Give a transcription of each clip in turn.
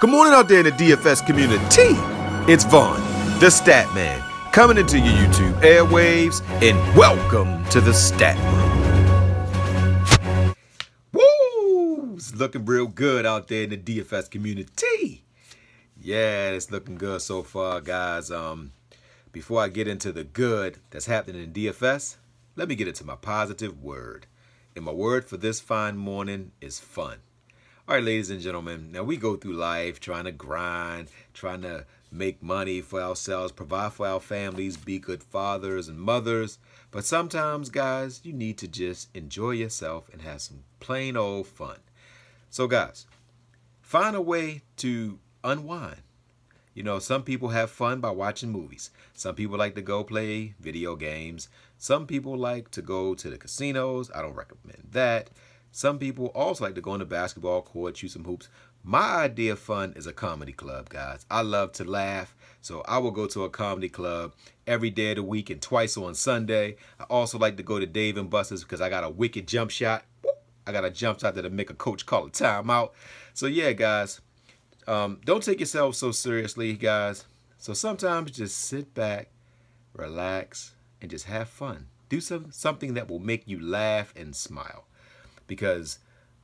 Good morning out there in the DFS community. It's Vaughn, the Stat Man, coming into your YouTube airwaves, and welcome to the Stat Room. Woo! It's looking real good out there in the DFS community. Yeah, it's looking good so far, guys. Um, before I get into the good that's happening in DFS, let me get into my positive word. And my word for this fine morning is fun. All right, ladies and gentlemen, now we go through life trying to grind, trying to make money for ourselves, provide for our families, be good fathers and mothers. But sometimes, guys, you need to just enjoy yourself and have some plain old fun. So, guys, find a way to unwind. You know, some people have fun by watching movies. Some people like to go play video games. Some people like to go to the casinos. I don't recommend that. Some people also like to go on the basketball court, shoot some hoops. My idea of fun is a comedy club, guys. I love to laugh, so I will go to a comedy club every day of the week and twice on Sunday. I also like to go to Dave and Buster's because I got a wicked jump shot. I got a jump shot that'll make a coach call a timeout. So yeah, guys, um, don't take yourself so seriously, guys. So sometimes just sit back, relax, and just have fun. Do some, something that will make you laugh and smile because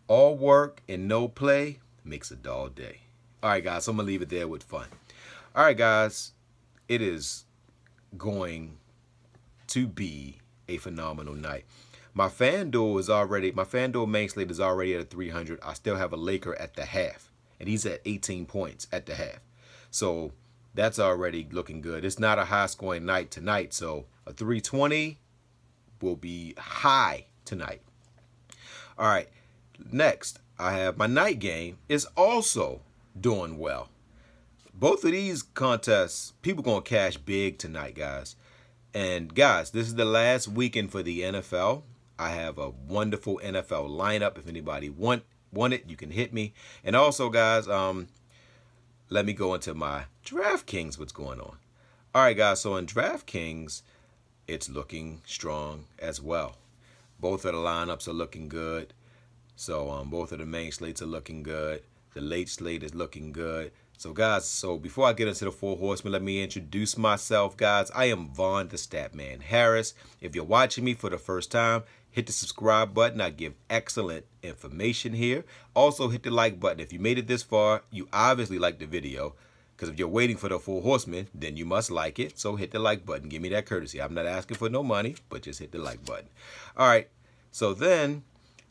all work and no play makes a dull day. All right, guys, I'm going to leave it there with fun. All right, guys, it is going to be a phenomenal night. My FanDuel is already, my FanDuel main slate is already at a 300. I still have a Laker at the half, and he's at 18 points at the half. So that's already looking good. It's not a high scoring night tonight, so a 320 will be high tonight. All right, next I have my night game is also doing well. Both of these contests, people gonna cash big tonight, guys. And guys, this is the last weekend for the NFL. I have a wonderful NFL lineup. If anybody want want it, you can hit me. And also, guys, um, let me go into my DraftKings. What's going on? All right, guys. So in DraftKings, it's looking strong as well. Both of the lineups are looking good. So um, both of the main slates are looking good. The late slate is looking good. So guys, so before I get into the Four Horsemen, let me introduce myself, guys. I am Vaughn the Statman Harris. If you're watching me for the first time, hit the subscribe button. I give excellent information here. Also hit the like button. If you made it this far, you obviously liked the video. Because if you're waiting for the full horseman, then you must like it. So hit the like button. Give me that courtesy. I'm not asking for no money, but just hit the like button. All right. So then,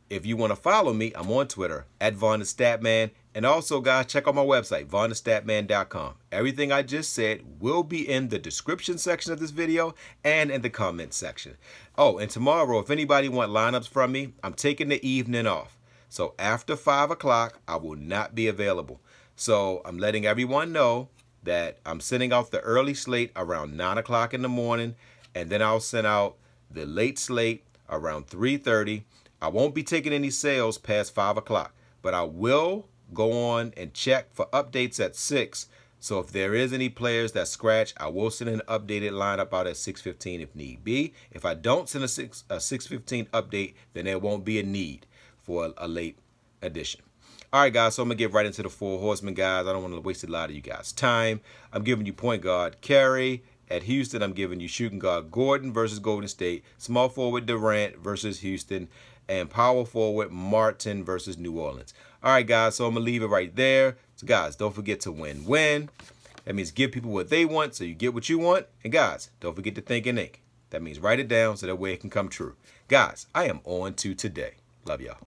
if you want to follow me, I'm on Twitter, at Von the Statman. And also, guys, check out my website, vonthestatman.com. Everything I just said will be in the description section of this video and in the comment section. Oh, and tomorrow, if anybody want lineups from me, I'm taking the evening off. So after 5 o'clock, I will not be available. So I'm letting everyone know that I'm sending out the early slate around 9 o'clock in the morning, and then I'll send out the late slate around 3.30. I won't be taking any sales past 5 o'clock, but I will go on and check for updates at 6. So if there is any players that scratch, I will send an updated lineup out at 6.15 if need be. If I don't send a 6, a 6.15 update, then there won't be a need for a, a late edition. All right, guys, so I'm going to get right into the four horsemen, guys. I don't want to waste a lot of you guys' time. I'm giving you point guard Kerry At Houston, I'm giving you shooting guard Gordon versus Golden State, small forward Durant versus Houston, and power forward Martin versus New Orleans. All right, guys, so I'm going to leave it right there. So, guys, don't forget to win-win. That means give people what they want so you get what you want. And, guys, don't forget to think and ink. That means write it down so that way it can come true. Guys, I am on to today. Love y'all.